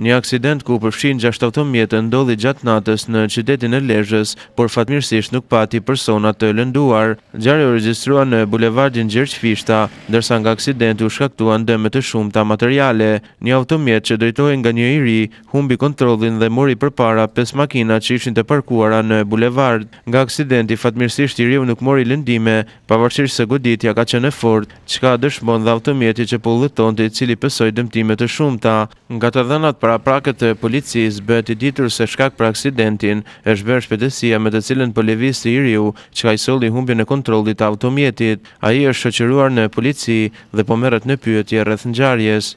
Një aksident ku përfshin 68 mjetë ndodhi gjatë natës në qytetin e lejës, por fatmirësisht nuk pati personat të lënduar. Gjarë e registrua në bulevardin Gjergj Fishta, dërsa nga aksidentu shkaktuan dëme të shumë materiale. Një automjet që drejtojnë nga një iri, humbi kontrolin dhe mori për para 5 makina që ishin të parkuara në bulevard. Nga aksidenti fatmirësisht i riu nuk mori lëndime, pavarësisht se goditja ka qene fort, qka dëshmon dhe automjeti që pullë po të cili pësoj dëmtime të shumë Nga të dhenat pra para prakët të policis bëhet i ditur se shkak për aksidentin është bërë shpetesia me të cilën për levis të i riu që ka i soli humbje në kontrolit të automjetit. A i është shëqëruar në polici dhe po në pyëtje i rrëth në gjarjes.